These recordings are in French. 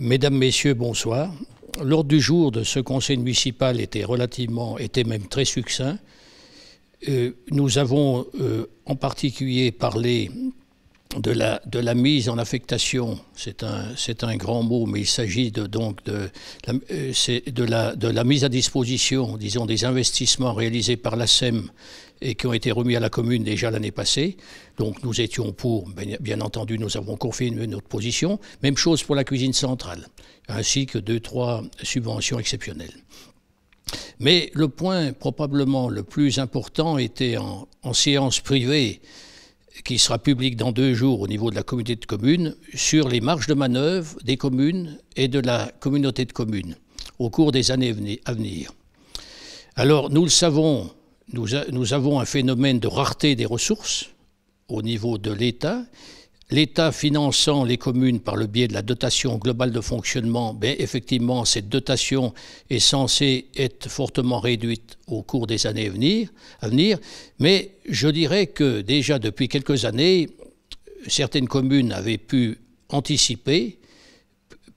Mesdames, Messieurs, bonsoir. L'ordre du jour de ce conseil municipal était relativement, était même très succinct. Euh, nous avons euh, en particulier parlé de la, mise en affectation, c'est un, un grand mot, mais il s'agit de, donc euh, de, la, de la mise à disposition, disons, des investissements réalisés par la SEM et qui ont été remis à la commune déjà l'année passée. Donc nous étions pour, ben, bien entendu, nous avons confirmé notre position. Même chose pour la cuisine centrale, ainsi que deux, trois subventions exceptionnelles. Mais le point probablement le plus important était en, en séance privée, qui sera publique dans deux jours au niveau de la communauté de communes, sur les marges de manœuvre des communes et de la communauté de communes au cours des années à venir. Alors nous le savons, nous, avons un phénomène de rareté des ressources au niveau de l'État. L'État finançant les communes par le biais de la dotation globale de fonctionnement, ben, effectivement, cette dotation est censée être fortement réduite au cours des années à venir, Mais je dirais que déjà depuis quelques années, certaines communes avaient pu anticiper,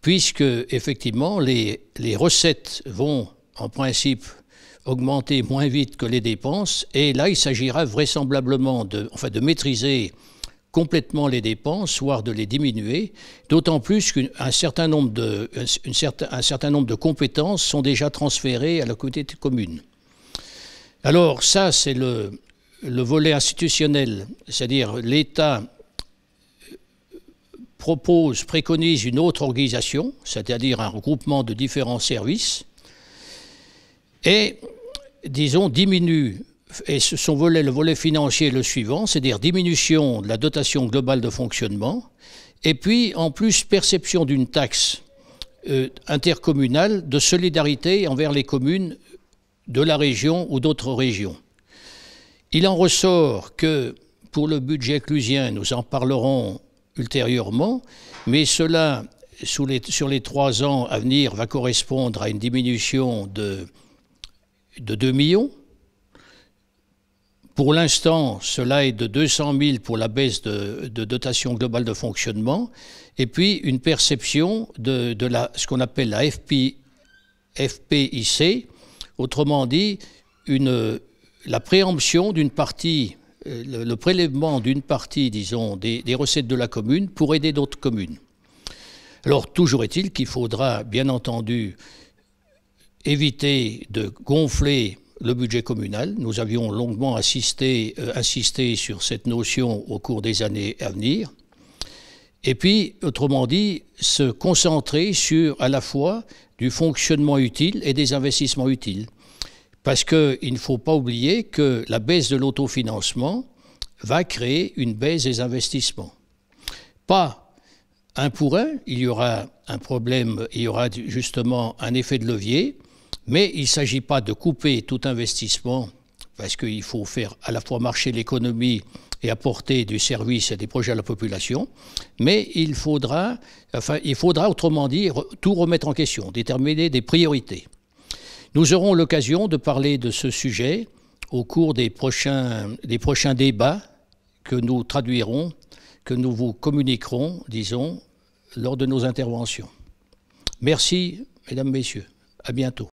puisque effectivement, les, les recettes vont en principe augmenter moins vite que les dépenses. Et là, il s'agira vraisemblablement de, enfin, de maîtriser complètement les dépenses, voire de les diminuer, d'autant plus qu'un certain, nombre de, une certain, certain nombre de compétences sont déjà transférées à la communauté commune. Alors ça, c'est le, le volet institutionnel, c'est-à-dire l'État euh, propose, préconise une autre organisation, c'est-à-dire un regroupement de différents services, et disons, diminue et son volet, le volet financier est le suivant, c'est-à-dire diminution de la dotation globale de fonctionnement, et puis en plus perception d'une taxe euh, intercommunale de solidarité envers les communes de la région ou d'autres régions. Il en ressort que pour le budget clusien, nous en parlerons ultérieurement, mais cela, les, sur les trois ans à venir, va correspondre à une diminution de de 2 millions. Pour l'instant, cela est de 200 000 pour la baisse de, dotation globale de fonctionnement, et puis une perception de, la, ce qu'on appelle la FP, FPIC, autrement dit, une, la préemption d'une partie, euh, le, prélèvement d'une partie, disons, des, des recettes de la commune pour aider d'autres communes. Alors, toujours est-il qu'il faudra, bien entendu, éviter de gonfler le budget communal. Nous avions longuement euh, insisté sur cette notion au cours des années à venir. Et puis, autrement dit, se concentrer sur à la fois du fonctionnement utile et des investissements utiles. Parce qu'il ne faut pas oublier que la baisse de l'autofinancement va créer une baisse des investissements. Pas un pour un, il y aura un problème, il y aura justement un effet de levier mais il ne s'agit pas de couper tout investissement, parce qu'il faut faire à la fois marcher l'économie et apporter du service et des projets à la population, mais il faudra, enfin, il faudra autrement dire tout remettre en question, déterminer des priorités. Nous aurons l'occasion de parler de ce sujet au cours des prochains, des prochains débats que nous traduirons, que nous vous communiquerons, disons, lors de nos interventions. Merci, mesdames, messieurs. À bientôt.